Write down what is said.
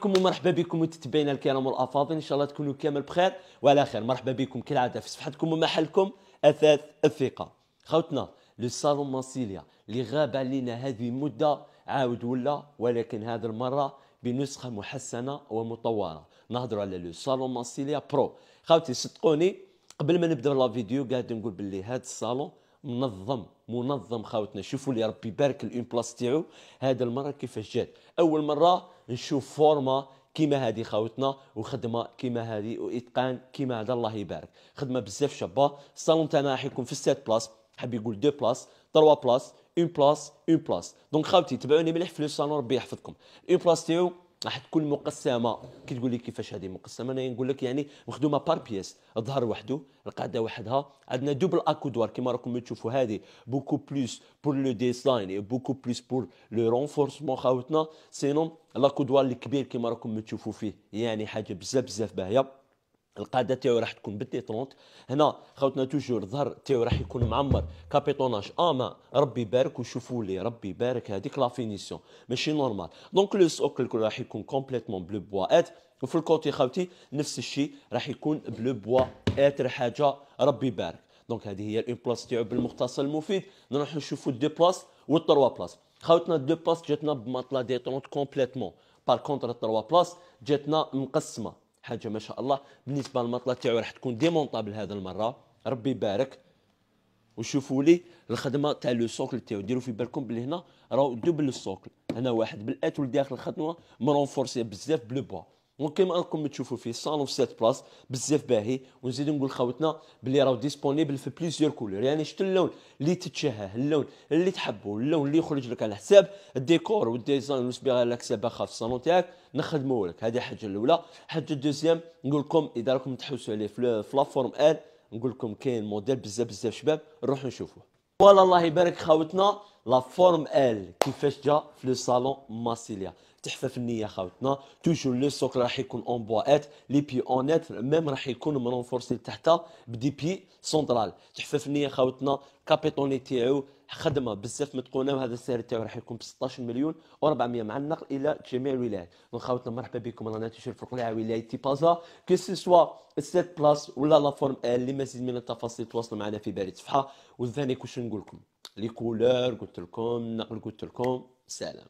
بكم ومرحبا بكم متتبعينا الكرام والافاضل ان شاء الله تكونوا كامل بخير وعلى خير مرحبا بكم كالعاده في صفحتكم ومحلكم اثاث الثقه خوتنا لو صالون ماسيليا اللي غاب علينا هذه مده عاود ولا ولكن هذه المره بنسخه محسنه ومطوره نهضر على لو صالون ماسيليا برو خاوتي صدقوني قبل ما نبدا لا فيديو قاعد نقول باللي هذا الصالون منظم منظم خاوتنا شوفوا لي ربي يبارك الاون بلاص تاعو هذا المره كيفاش جات اول مره نشوف فورما كيما هذه خاوتنا وخدمه كيما هذه واتقان كيما هذا الله يبارك خدمه بزاف شابه الصالون تاعنا راح يكون في 7 بلاص حاب يقول 2 بلاص 3 بلاص اون بلاص اون بلاص دونك خاوتي تبعوني مليح في لو صالون ربي يحفظكم اون بلاص تاعو راح تكون مقسمه كي تقول لي كيفاش هذه مقسمه انا نقول لك يعني مخدومه بار بيس الظهر وحده القاعده وحدها عندنا دوبل اكودوار كما راكم تشوفوا هذه بوكو بلوس بور لو ديزاين بوكو بلوس بور لو رونفورسمون خاوتنا سينون لاكودوار الكبير كما راكم تشوفوا فيه يعني حاجه بزاف بزاف باهيه القاعده تاعو راح تكون بالتي 30 هنا خوتنا توجور ظهر تاعو راح يكون معمر كابيتوناج آه، ما ربي يبارك وشوفوا لي ربي يبارك هذيك لا فينيسيون ماشي نورمال دونك لو سوكل راح يكون كومبليتمون بلو بوا ات وفي الكوتي خوتي نفس الشيء راح يكون بلو بوا ات حاجه ربي يبارك دونك هذه هي الاون بلاص تاعو بالمختصر المفيد نروح نشوفوا دو بلاص والتروا بلاص خوتنا دو بلاص جاتنا بمطلا ديتونت كومبليتمون بار كونتر التروا بلاص جاتنا مقسمه حاجه ما شاء الله بالنسبه للمطله تاعو راح تكون ديمونطابل هذا المره ربي يبارك وشوفوا لي الخدمه تاع لو سوكل تاعو ديروا في بالكم بلي هنا راهو دوبل السوكل هنا واحد بالات داخل الخدمه مرونفورسي بزاف بلو بوا دونك كيما راكم تشوفوا فيه صالون في سيت بلاص بزاف باهي ونزيد نقول خوتنا بلي راهو ديسبونيبل في بليزيور كولور يعني شت اللون اللي تتشهاه اللون اللي تحبه اللون اللي يخرج لك على حساب الديكور والديزاين والصبيغه على حساب خاص الصالون تاعك نخدموا لك هذه حاجه الاولى حاجه الدوزيام نقول لكم اذا راكم تحوسوا عليه في لافورم ال نقول لكم كاين موديل بزاف بزاف شباب نروحوا نشوفوه والله الله يبارك خاوتنا لا فورم ال كيفاش جا في لو صالون ماسيليا تحفه فنيه خاوتنا توجور لو سوك راح يكون اون ات لي بي اونيت ميم راح يكون مرونفورسي تحت بدي بي سونترال تحفه فنيه خاوتنا كابيتوني تاعو خدمه بزاف متقونه وهذا السعر تاعو راح يكون ب 16 مليون و400 مع النقل الى جميع الولايات دونك خاوتنا مرحبا بكم رانا تشوف في القلعه ولايه تيبازا كو سوا السيت بلاس ولا لا فورم ال لمزيد من التفاصيل تواصلوا معنا في باري صفحه وذاني كوش نقول لكم لي كولور قلت لكم نقل قلت لكم سلام